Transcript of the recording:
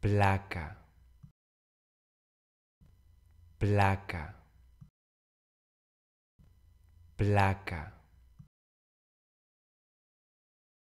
placa, placa, placa.